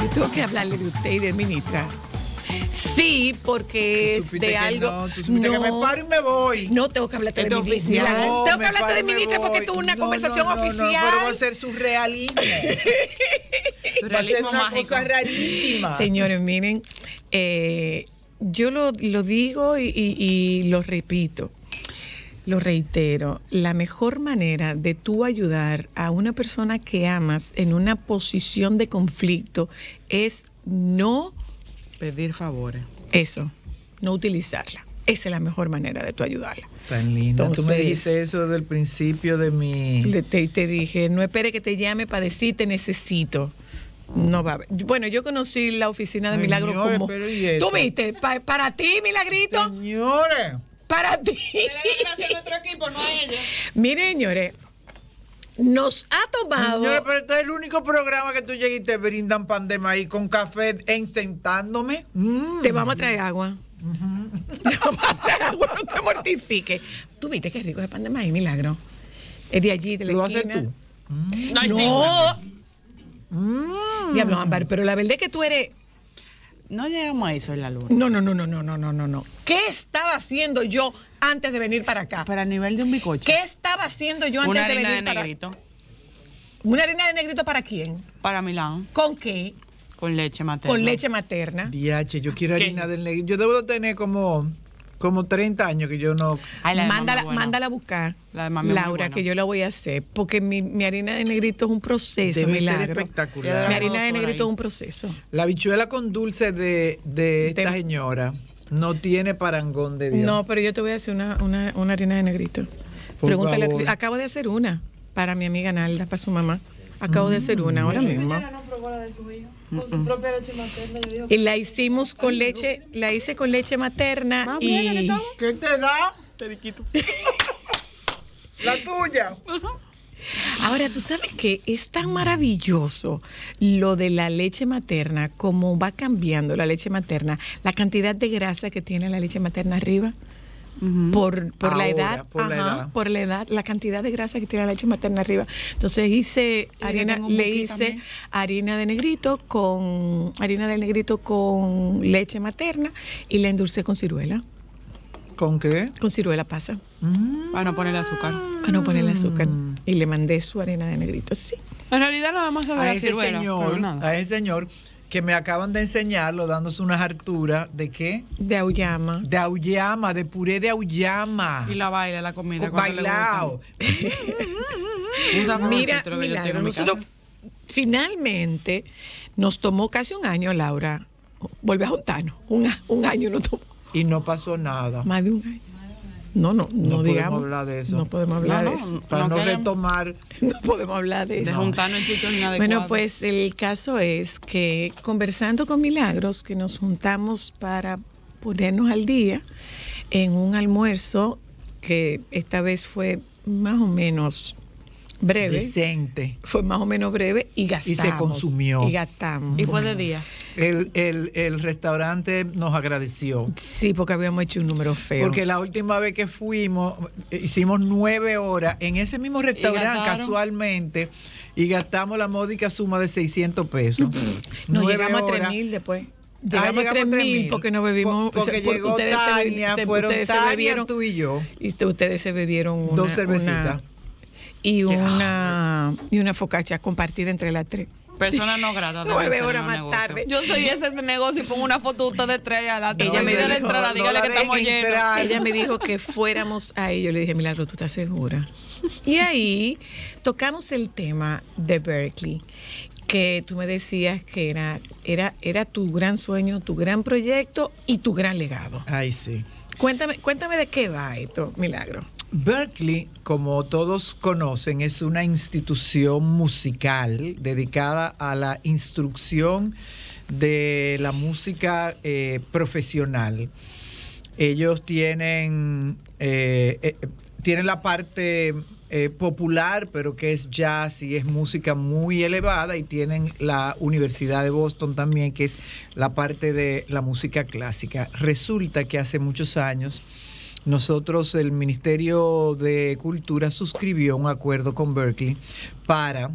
Yo tengo que hablarle de usted y de ministra. Sí, porque es de algo. No, tú que me paro y me voy. No, tengo que hablarte de este oficial. tengo que hablarte de ministra porque tuvo una conversación oficial. pero va a ser surrealismo. va a ser una cosa rarísima. Señores, miren, eh, yo lo, lo digo y lo repito. Lo reitero, la mejor manera de tú ayudar a una persona que amas en una posición de conflicto es no pedir favores. Eso, no utilizarla. Esa es la mejor manera de tú ayudarla. Tan lindo. Tú me dices eso desde el principio de mi. Te, te dije, no espere que te llame para decir te necesito. No va Bueno, yo conocí la oficina de Milagro como. Tú viste, para ti, Milagrito. Señores para ti. Mire, nuestro equipo, no a ellos. Mire, señores. Nos ha tomado. Señores, pero este es el único programa que tú llegas y te brindan pan de maíz con café encentándome. Mm. Te vamos a traer agua. te vamos a traer agua, no te mortifiques. Tú viste qué rico es el pan de maíz, milagro. Es de allí, de la ¿Lo esquina. haces tú? No. no. Mm. Diablo, Ámbar, pero la verdad es que tú eres no llegamos a eso en la luna. No, no, no, no, no, no, no, no, no. ¿Qué estaba haciendo yo antes de venir para acá? Para nivel de un bicoche. ¿Qué estaba haciendo yo antes de venir para Una harina de negrito. ¿Una harina de negrito para quién? Para Milán. ¿Con qué? Con leche materna. Con leche materna. Diache, yo quiero harina de negrito. Yo debo tener como como 30 años que yo no. mándala, a buscar, Laura, que yo la voy a hacer, porque mi, mi harina de negrito es un proceso. Debe espectacular. Mi harina de negrito es un proceso. La bichuela con dulce de, de esta señora no tiene parangón de Dios. No, pero yo te voy a hacer una, una, una harina de negrito. Pregúntale, acabo de hacer una para mi amiga Nalda, para su mamá. Acabo de hacer una ahora mismo. Y la hicimos con leche, la hice con leche materna y... ¿Qué te da? La tuya. Ahora, tú sabes que es tan maravilloso lo de la leche materna, cómo va cambiando la leche materna, la cantidad de grasa que tiene la leche materna arriba por, la edad, por, la edad. la cantidad de grasa que tiene la leche materna arriba. Entonces hice le hice harina de negrito con harina de negrito con leche materna y la endulcé con ciruela. ¿Con qué? Con ciruela pasa. Mm. Para no poner azúcar. Para no poner azúcar. Mm. Y le mandé su harina de negrito, sí. En realidad nada vamos a, a ese señor, a ese señor que me acaban de enseñarlo, dándose unas harturas de qué? De auyama. De auyama, de puré de auyama. Y la baila, la comida. Con bailao. Mira, finalmente nos tomó casi un año, Laura. vuelve a juntarnos. Un, un año nos tomó. Y no pasó nada. Más de un año. No, no, no, no digamos. hablar de eso. No podemos hablar de eso. Para no, retomar. No podemos hablar de eso. Juntarnos en Bueno, pues el caso es que conversando con Milagros, que nos juntamos para ponernos al día en un almuerzo que esta vez fue más o menos breve. Decente. Fue más o menos breve y gastamos. Y se consumió. Y gastamos. ¿Y fue de día? El, restaurante nos agradeció. Sí, porque habíamos hecho un número feo. Porque la última vez que fuimos, hicimos nueve horas en ese mismo restaurante casualmente y gastamos la módica suma de 600 pesos. no, llegamos a 3 mil después. Ah, llegamos a a mil porque nos bebimos. porque, ustedes se, fueron tú y yo. Y ustedes se bebieron dos cervecitas y una, y una focacha compartida entre las tres. Persona no grata. Nueve horas más tarde. Yo soy ese negocio y pongo una foto de tres Ella me dijo, la entrada, que estamos Ella me dijo que fuéramos ahí. Yo le dije, Milagro, ¿tú estás segura? Y ahí tocamos el tema de Berkeley, que tú me decías que era, era, era tu gran sueño, tu gran proyecto y tu gran legado. Ay, sí. Cuéntame, cuéntame de qué va esto, Milagro. Berkeley, como todos conocen, es una institución musical dedicada a la instrucción de la música eh, profesional. Ellos tienen, eh, eh, tienen la parte popular, pero que es jazz y es música muy elevada, y tienen la Universidad de Boston también, que es la parte de la música clásica. Resulta que hace muchos años, nosotros, el Ministerio de Cultura suscribió un acuerdo con Berkeley para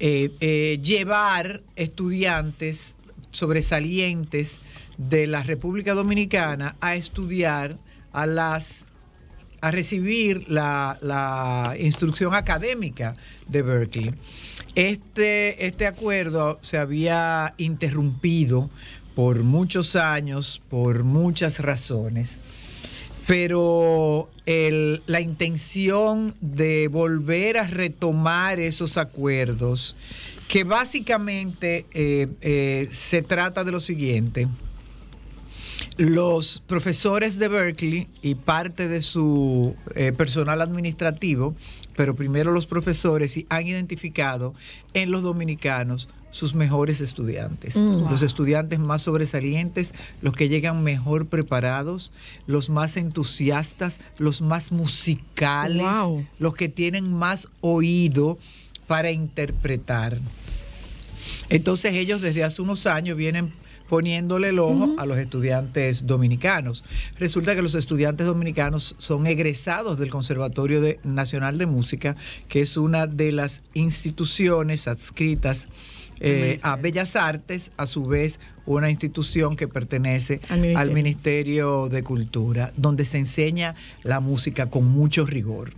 eh, eh, llevar estudiantes sobresalientes de la República Dominicana a estudiar a las a recibir la, instrucción académica de Berkeley. Este, este acuerdo se había interrumpido por muchos años, por muchas razones pero la intención de volver a retomar esos acuerdos, que básicamente eh, eh, se trata de lo siguiente. Los profesores de Berkeley y parte de su eh, personal administrativo, pero primero los profesores, han identificado en los dominicanos sus mejores estudiantes, mm. los estudiantes más sobresalientes, los que llegan mejor preparados, los más entusiastas, los más musicales, los que tienen más oído para interpretar. Entonces ellos desde hace unos años vienen poniéndole el ojo a los estudiantes dominicanos. Resulta que los estudiantes dominicanos son egresados del Conservatorio Nacional de Música, que es una de las instituciones adscritas eh, a Bellas Artes, a su vez una institución que pertenece al Ministerio de Cultura, donde se enseña la música con mucho rigor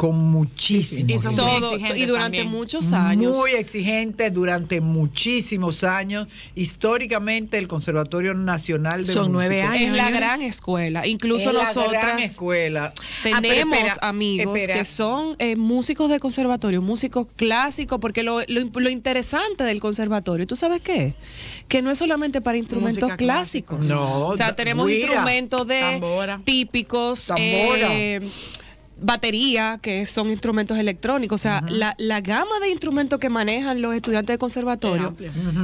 con muchísimo. Y, y durante muchos años. Muy exigente durante muchísimos años. Históricamente el Conservatorio Nacional de Son nueve años. Es la ¿eh? gran escuela. Incluso nosotros escuela. Ah, tenemos amigos que son eh, músicos de conservatorio, músicos clásicos, porque lo, interesante del conservatorio, ¿tú sabes qué? Que no es solamente para instrumentos clásicos. No. O sea, tenemos instrumentos de típicos. Tambora. Eh, batería, que son instrumentos electrónicos. O sea, la, gama de instrumentos que manejan los estudiantes de conservatorio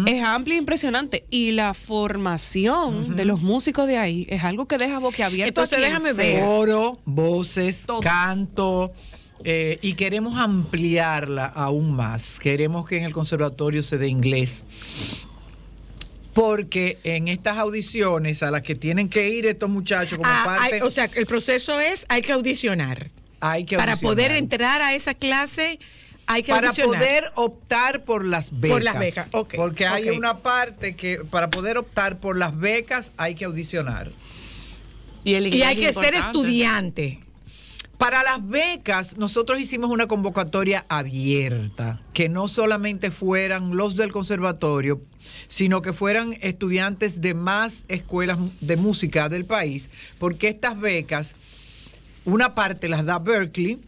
es amplia, e impresionante. Y la formación de los músicos de ahí es algo que deja boquiabierto. Entonces, déjame ver. Coro, voces, canto. Eh, y queremos ampliarla aún más. Queremos que en el conservatorio se dé inglés porque en estas audiciones a las que tienen que ir estos muchachos como ah, parte... o sea, el proceso es, hay que audicionar para poder entrar a esa clase hay que para poder optar por las becas. becas, Porque hay una parte que para poder optar por las becas hay que audicionar. Y, hay que ser estudiante. Para las becas, nosotros hicimos una convocatoria abierta, que no solamente fueran los del conservatorio, sino que fueran estudiantes de más escuelas de música del país, porque estas becas una parte las da Berkeley,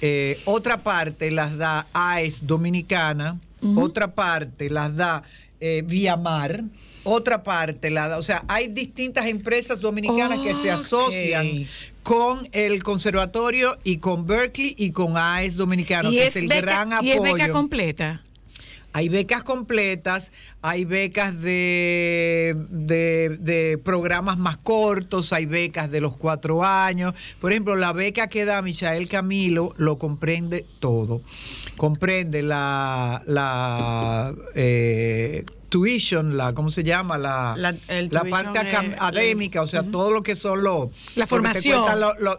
eh, otra parte las da AES Dominicana, otra parte las da eh, Mar, otra parte la da. O sea, hay distintas empresas dominicanas que se asocian con el conservatorio y con Berkeley y con AES Dominicana, que es, el gran apoyo. ¿Y es beca completa? Hay becas completas, hay becas de, de, programas más cortos, hay becas de los cuatro años. Por ejemplo, la beca que da Michael Camilo lo comprende todo. Comprende la, la eh, tuition, la, ¿cómo se llama? La, la, la parte académica, o sea, todo lo que son los... La formación.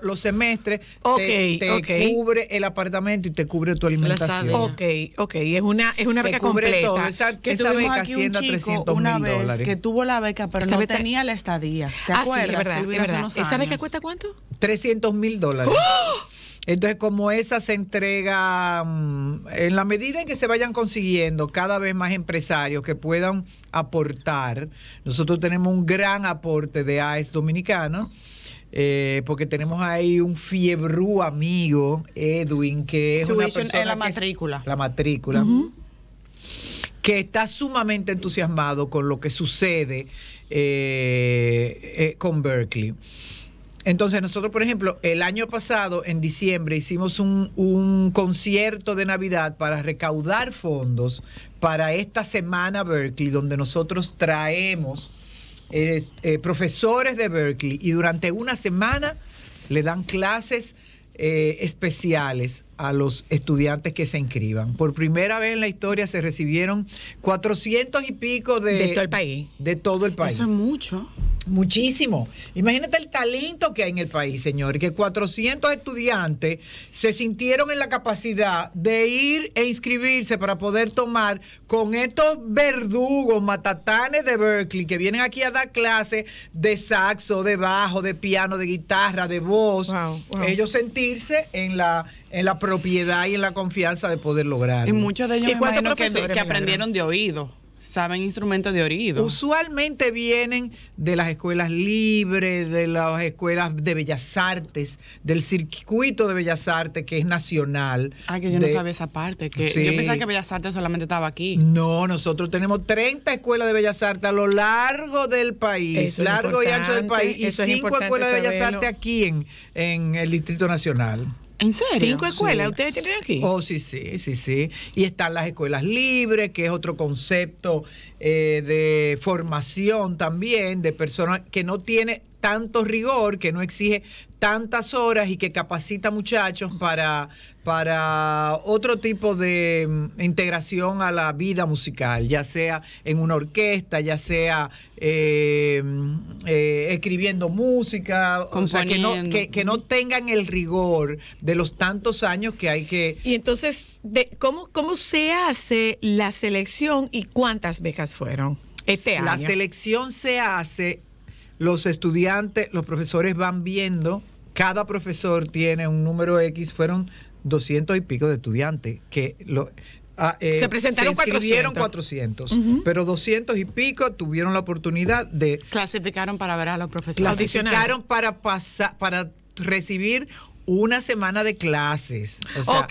los semestres, okay, te, okay. cubre el apartamento y te cubre tu alimentación. Ok, ok, es una, es una beca completa. Esa, que esa beca aquí un chico una vez dólares. que tuvo la beca, pero no tenía la estadía. ¿Te acuerdas? Ah, sí, es verdad, es verdad. ¿Esa beca cuesta cuánto? 300 mil dólares. ¡Oh! Entonces, como esa se entrega, mm, en la medida en que se vayan consiguiendo cada vez más empresarios que puedan aportar, nosotros tenemos un gran aporte de AES dominicano, eh, porque tenemos ahí un fiebrú amigo, Edwin, que es una persona la matrícula. Que la matrícula. que está sumamente entusiasmado con lo que sucede eh, eh, con Berkeley. Entonces nosotros, por ejemplo, el año pasado, en diciembre, hicimos un, concierto de Navidad para recaudar fondos para esta semana Berkeley, donde nosotros traemos eh, profesores de Berkeley y durante una semana le dan clases eh, especiales a los estudiantes que se inscriban. Por primera vez en la historia se recibieron 400 y pico de, todo el país. De todo el país. Eso es mucho. Muchísimo. Imagínate el talento que hay en el país, señor, que 400 estudiantes se sintieron en la capacidad de ir e inscribirse para poder tomar con estos verdugos matatanes de Berkeley que vienen aquí a dar clases de saxo, de bajo, de piano, de guitarra, de voz. Ellos sentirse en la en la propiedad y en la confianza de poder lograr. Y muchos de ellos me imagino que, aprendieron de oído saben instrumentos de oído. Usualmente vienen de las escuelas libres, de las escuelas de bellas artes, del circuito de bellas artes que es nacional. Ah, que yo no sabía esa parte. Que Yo pensaba que bellas artes solamente estaba aquí. No, nosotros tenemos 30 escuelas de bellas artes a lo largo del país, largo y ancho del país, y cinco escuelas de bellas artes aquí en, en el Distrito Nacional. ¿En serio? Cinco escuelas, ustedes tienen aquí. Oh, sí, sí, sí, sí. Y están las escuelas libres, que es otro concepto eh, de formación también de personas que no tiene tanto rigor, que no exige tantas horas y que capacita muchachos para, para otro tipo de mm, integración a la vida musical, ya sea en una orquesta, ya sea eh, mm, eh, escribiendo música, o que, no, que, no tengan el rigor de los tantos años que hay que... Y entonces, ¿cómo, ¿cómo se hace la selección y cuántas becas fueron este año. La selección se hace, los estudiantes, los profesores van viendo, cada profesor tiene un número X, fueron 200 y pico de estudiantes que lo, ah, eh, se presentaron se 400, pero 200 y pico tuvieron la oportunidad de clasificaron para ver a los profesores clasificaron para pasar para recibir una semana de clases. O sea,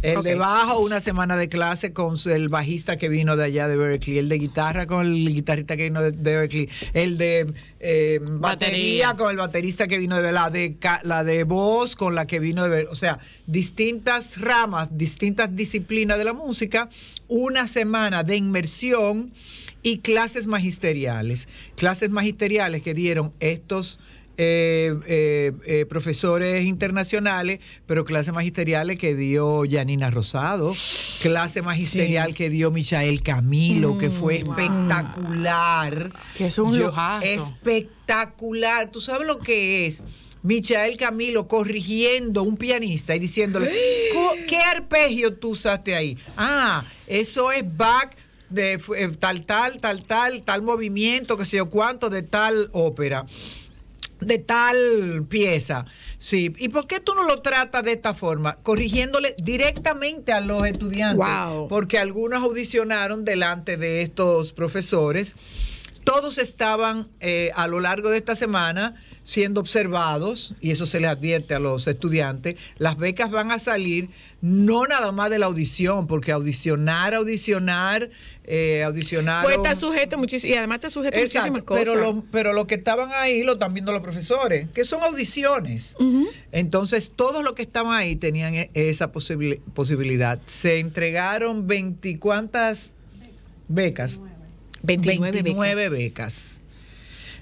El de bajo, una semana de clase con el bajista que vino de allá de Berkeley, el de guitarra con el guitarrista que vino de Berkeley, el de eh, batería. con el baterista que vino de la de la de voz con la que vino de Berkeley. O sea, distintas ramas, distintas disciplinas de la música, una semana de inmersión y clases magisteriales. Clases magisteriales que dieron estos eh, eh, eh, profesores internacionales, pero clases magisteriales que dio Yanina Rosado, clase magisterial que dio Michael Camilo, que fue mm, espectacular. Que es un Espectacular. ¿Tú sabes lo que es? Michael Camilo corrigiendo un pianista y diciéndole, ¿qué arpegio tú usaste ahí? Ah, eso es back de tal, tal, tal, tal, tal movimiento, que sé yo cuánto, de tal ópera de tal pieza. Sí. ¿Y por qué tú no lo tratas de esta forma? Corrigiéndole directamente a los estudiantes. Porque algunos audicionaron delante de estos profesores. Todos estaban eh, a lo largo de esta semana siendo observados, y eso se les advierte a los estudiantes, las becas van a salir no nada más de la audición, porque audicionar, audicionar, eh, audicionar... Pues está sujeto muchísimo, y además está sujeto muchísimas cosas. Pero lo, pero que estaban ahí lo están viendo los profesores, que son audiciones. Entonces, todos los que estaban ahí tenían e-, esa posibilidad. Se entregaron veinticuantas becas. Veintinueve becas.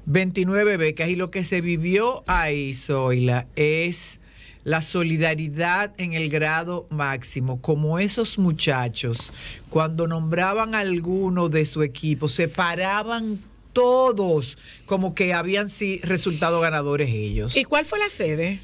29 becas y lo que se vivió ahí, Zoila, es la solidaridad en el grado máximo, como esos muchachos, cuando nombraban a alguno de su equipo, se paraban todos como que habían sí, resultado ganadores ellos. ¿Y cuál fue la sede?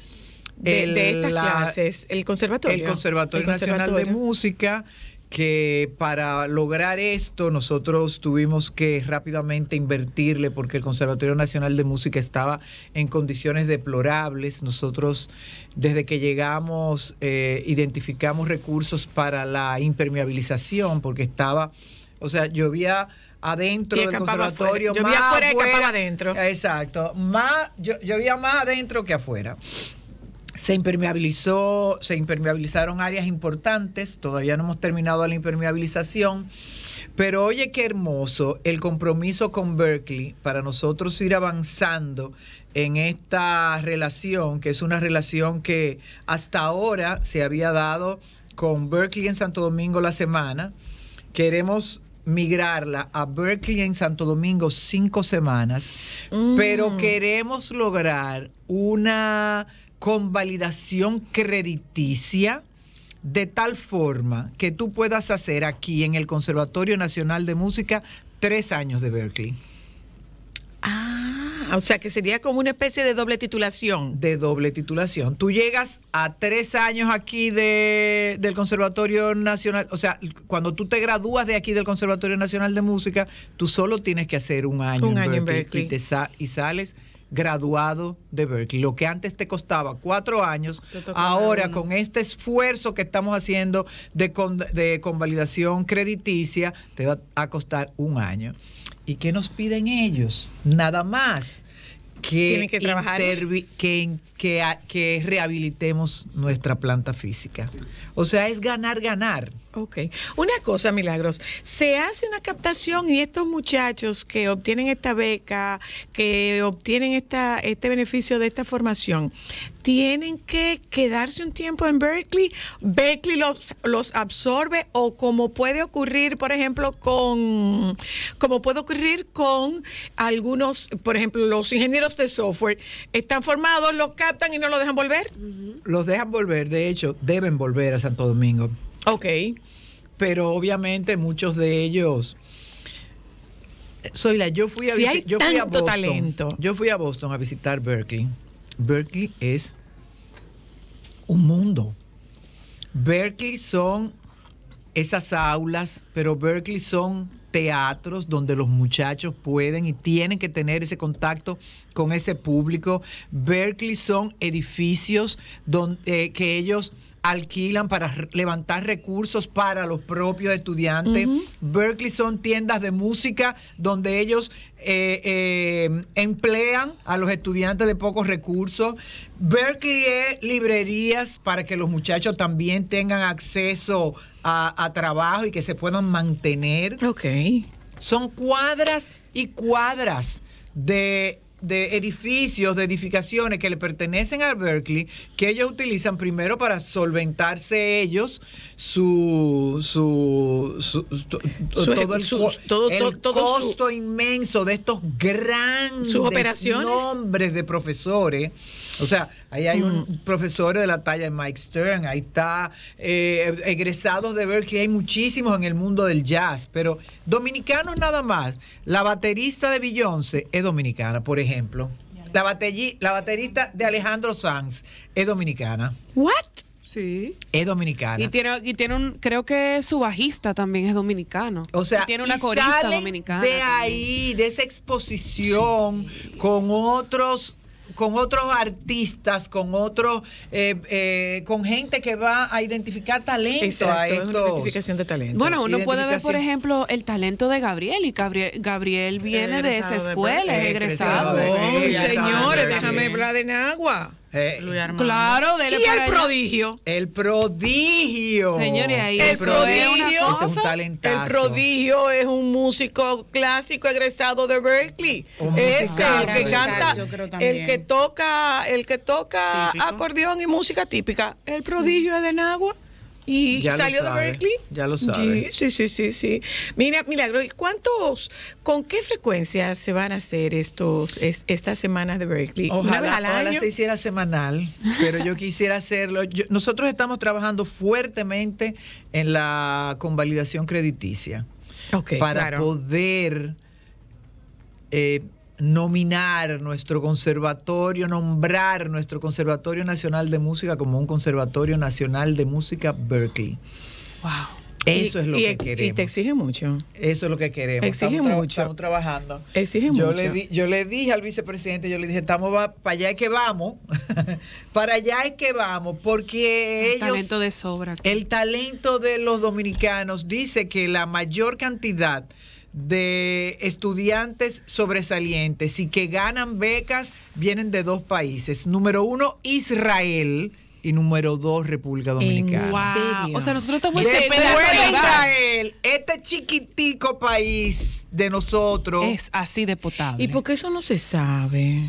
De, estas clases, el conservatorio. El Conservatorio, Nacional de Música, que para lograr esto nosotros tuvimos que rápidamente invertirle porque el Conservatorio Nacional de Música estaba en condiciones deplorables. Nosotros desde que llegamos eh, identificamos recursos para la impermeabilización porque estaba, o sea, llovía adentro del conservatorio. Llovía más afuera, adentro. Exacto. Más, llovía más adentro que afuera se impermeabilizó, se impermeabilizaron áreas importantes, todavía no hemos terminado la impermeabilización, pero oye qué hermoso el compromiso con Berkeley para nosotros ir avanzando en esta relación, que es una relación que hasta ahora se había dado con Berkeley en Santo Domingo la semana. Queremos migrarla a Berkeley en Santo Domingo cinco semanas, pero mm. queremos lograr una con validación crediticia de tal forma que tú puedas hacer aquí en el Conservatorio Nacional de Música tres años de Berkeley. Ah, o sea que sería como una especie de doble titulación. De doble titulación. Tú llegas a tres años aquí de, del Conservatorio Nacional, o sea, cuando tú te gradúas de aquí del Conservatorio Nacional de Música, tú solo tienes que hacer un año, en, año Berkeley Y, te y sales graduado de Berkeley. Lo que antes te costaba cuatro años, ahora con este esfuerzo que estamos haciendo de, con, convalidación crediticia, te va a costar un año. ¿Y qué nos piden ellos? Nada más que, que, trabajar. que que, rehabilitemos nuestra planta física. O sea, es ganar, ganar. Ok. Una cosa, Milagros, se hace una captación y estos muchachos que obtienen esta beca, que obtienen esta, este beneficio de esta formación, tienen que quedarse un tiempo en Berkeley. Berkeley los, los absorbe o como puede ocurrir, por ejemplo, con, como puede ocurrir con algunos, por ejemplo, los ingenieros de software, están formados locales y no lo dejan volver? Los dejan volver, de hecho, deben volver a Santo Domingo. Ok. Pero obviamente muchos de ellos... Soy la, yo fui talento. Yo fui a Boston a visitar Berkeley. Berkeley es un mundo. Berkeley son esas aulas, pero Berkeley son teatros donde los muchachos pueden y tienen que tener ese contacto con ese público. Berkeley son edificios donde, eh, que ellos alquilan para levantar recursos para los propios estudiantes. Berkeley son tiendas de música donde ellos eh, eh, emplean a los estudiantes de pocos recursos. Berkeley es librerías para que los muchachos también tengan acceso a, a trabajo y que se puedan mantener. Ok. Son cuadras y cuadras de de edificios, de edificaciones que le pertenecen a Berkeley, que ellos utilizan primero para solventarse ellos su, su, todo el, costo inmenso de estos grandes sus operaciones. nombres de profesores. O sea, Ahí hay un mm. profesor de la talla de Mike Stern, ahí está eh, egresados de Berkeley, hay muchísimos en el mundo del jazz, pero dominicanos nada más. La baterista de Beyoncé es dominicana, por ejemplo. La, la baterista de Alejandro Sanz es dominicana. ¿What? Sí. Es dominicana. Y tiene, y tiene un, creo que su bajista también es dominicano. O sea, tiene una dominicana. De ahí, de esa exposición con otros con otros artistas, con otros, eh, eh, con gente que va a identificar talento. Exacto, identificación de talento. Bueno, uno puede ver, por ejemplo, el talento de Gabriel y Gabriel, viene de esa escuela, es egresado. Oh, señores, déjame hablar en agua. Eh, claro, del el prodigio. El prodigio. ahí el prodigio es un talentazo. El prodigio es un músico clásico egresado de Berkeley. es el que canta, el que toca, el que toca acordeón y música típica. El prodigio es de Nagua. Y ya salió de Berkeley. Ya lo sabe. Sí, sí, sí, sí, Mira, Milagro, cuántos, con qué frecuencia se van a hacer estos, estas semanas de Berkeley? Ojalá, se hiciera semanal, pero yo quisiera hacerlo. nosotros estamos trabajando fuertemente en la convalidación crediticia. para poder eh, nominar nuestro conservatorio, nombrar nuestro Conservatorio Nacional de Música como un Conservatorio Nacional de Música Berkeley. Wow. Eso es lo que queremos. Y te exige mucho. Eso es lo que queremos. Exige mucho. Estamos trabajando. Exige yo mucho. Le yo le dije al vicepresidente, yo le dije, estamos para allá es que vamos, para allá es que vamos, porque ellos... El talento de sobra. El talento de los dominicanos dice que la mayor cantidad de estudiantes sobresalientes y que ganan becas vienen de dos países. Número uno, Israel y número dos República Dominicana. ¿En O sea, nosotros estamos Después de Israel, este chiquitico país de nosotros es así de potable. ¿Y por qué eso no se sabe?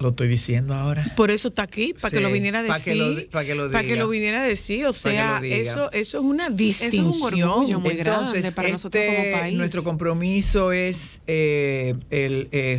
Lo estoy diciendo ahora. Por eso está aquí, para que lo viniera a decir. Para que lo, viniera a decir. O sea, eso, eso es una distinción. es un orgullo muy grande para este, Nuestro compromiso es eh, el eh,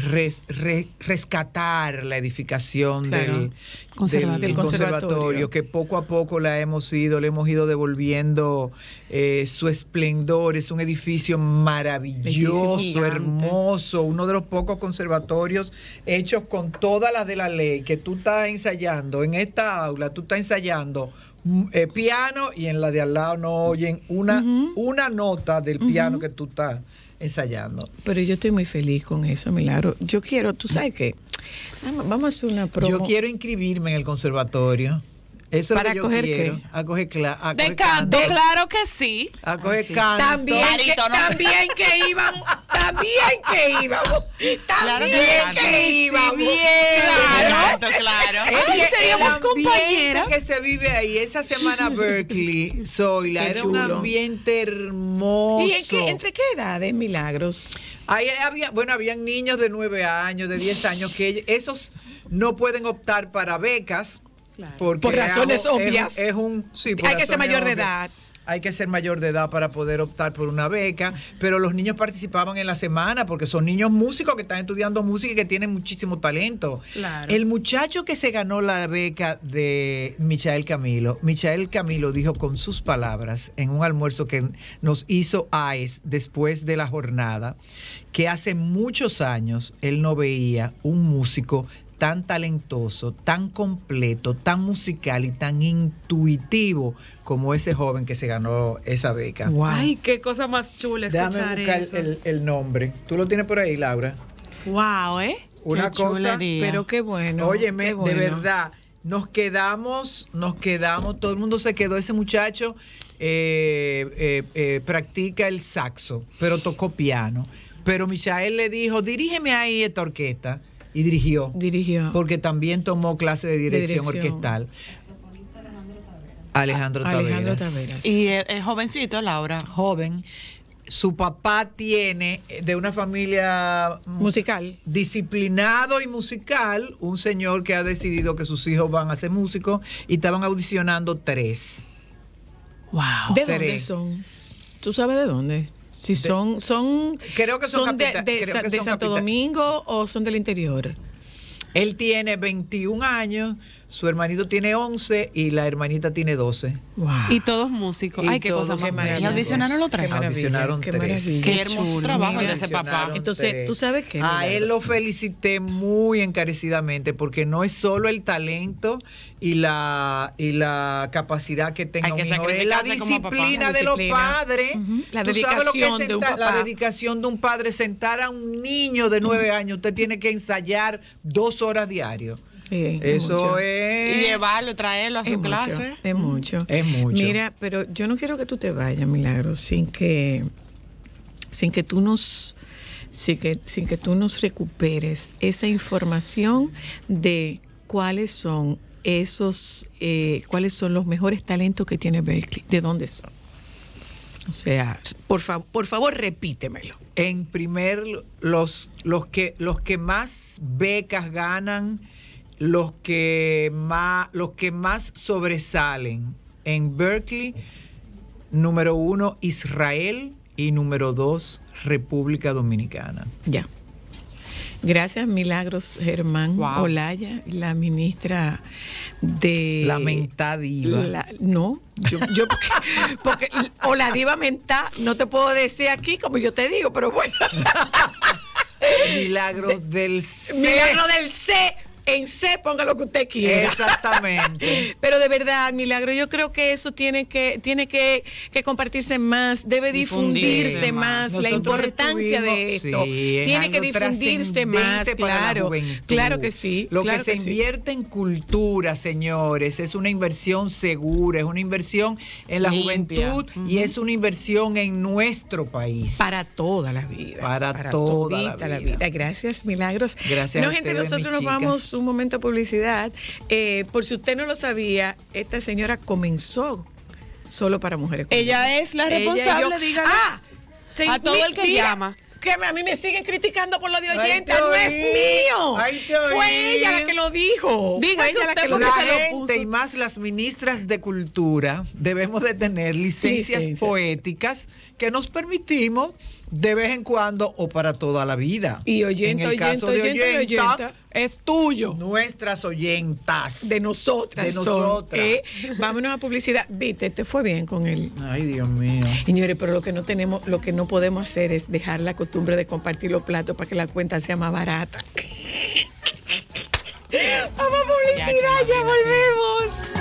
rescatar la edificación del conservatorio. Del, conservatorio, que poco a poco la hemos ido, le hemos ido devolviendo eh, su esplendor. Es un edificio maravilloso, hermoso, uno de los pocos conservatorios hechos con todas las de la ley, que tú estás ensayando en esta aula, tú estás ensayando mm, eh, piano y en la de al lado no oyen una, una nota del piano que tú estás ensayando. Pero yo estoy muy feliz con eso, Milagro. Yo quiero, tú sabes qué, vamos a hacer una prueba. Yo quiero inscribirme en el conservatorio. Eso ¿Para es que coger qué? A coger, de canto. claro que sí. A coger ah, canto. También, que, también que iban Bien que íbamos. También que íbamos. Bien, claro, claro. Ay, seríamos el que se vive ahí, esa semana Berkeley, Zoila, era un ambiente hermoso. ¿Y en qué, entre qué edades, Milagros? Ahí había, bueno, habían niños de 9 años, de 10 años, que esos no pueden optar para becas. Porque por razones obvias. Es, un, sí, Hay que ser mayor de edad hay que ser mayor de edad para poder optar por una beca, pero los niños participaban en la semana porque son niños músicos que están estudiando música y que tienen muchísimo talento. El muchacho que se ganó la beca de Michael Camilo, Michael Camilo dijo con sus palabras en un almuerzo que nos hizo AES después de la jornada que hace muchos años él no veía un músico tan talentoso, tan completo, tan musical y tan intuitivo como ese joven que se ganó esa beca. Ay, qué cosa más chula escuchar Déjame buscar El, nombre. ¿Tú lo tienes por ahí, Laura? Wow, ¿eh? Una cosa, pero qué bueno. Óyeme, de verdad, nos quedamos, nos quedamos, todo el mundo se quedó ese muchacho eh, eh, eh, practica el saxo, pero tocó piano. Pero Michael le dijo, dirígeme ahí esta orquesta. Y dirigió. Dirigió. Porque también tomó clase de dirección, orquestal. Alejandro Taveras. Alejandro Taveras. Y es jovencito, Laura. Joven. Su papá tiene eh, de una familia musical, disciplinado y musical, un señor que ha decidido que sus hijos van a ser músicos y estaban audicionando tres. Wow. ¿De dónde son? ¿Tú sabes de dónde? Si son, son, creo que son, de, Santo Domingo o son del interior. Él tiene 21 años, su hermanito tiene 11 y la hermanita tiene 12. Y todos músicos. Ay, qué cosa Y los tres. audicionaron Adicionaron tres. Qué, hermoso trabajo de ese papá. Entonces, ¿tú sabes qué? A él lo felicité muy encarecidamente porque no es solo el talento y la y la capacidad que tenga la disciplina de los padres la dedicación de un la dedicación de un padre sentar a un niño de nueve años usted tiene que ensayar dos horas diario eso es y llevarlo traerlo a su clase es mucho es mucho mira pero yo no quiero que tú te vayas milagro sin que sin que tú nos sin que, sin que tú nos recuperes esa información de cuáles son esos, eh, cuáles son los mejores talentos que tiene Berkeley, de dónde son. O sea, por, por favor repítemelo. En primer, los, los, que, los que más becas ganan, los que más, los que más sobresalen en Berkeley, número uno, Israel y número dos, República Dominicana. Ya. Gracias, Milagros Germán Olaya, la ministra de. lamentadiva. no, yo, porque, o la diva menta, no te puedo decir aquí como yo te digo, pero bueno. Milagros del C. Milagros del C en ponga lo que usted quiera. Exactamente. Pero de verdad, Milagro, yo creo que eso tiene que, tiene que, compartirse más, debe difundirse, más, la importancia de esto. tiene que difundirse más, claro. Claro que sí. Lo que, se invierte en cultura, señores, es una inversión segura, es una inversión en la juventud y es una inversión en nuestro país. Para toda la vida. Para, toda, la, vida. Gracias, Milagros. Gracias. No, gente, nosotros nos vamos un momento de publicidad. Eh, por si usted no lo sabía, esta señora comenzó solo para mujeres. Ella es la responsable, díganlo. Ah, a todo el que llama que a mí me siguen criticando por lo de oyente, no es mío. Fue ella la que lo dijo. Diga Fue la que lo y más las ministras de cultura debemos de tener licencias. poéticas que nos permitimos de vez en cuando o para toda la vida. Y oyente, en el de es tuyo. Nuestras oyentas. De nosotras. De nosotras. Eh, vámonos a publicidad. Viste, te fue bien con él. Ay, Dios mío. Señores, pero lo que no tenemos, lo que no podemos hacer es dejar la costumbre de compartir los platos para que la cuenta sea más barata. Vamos a publicidad, ya volvemos.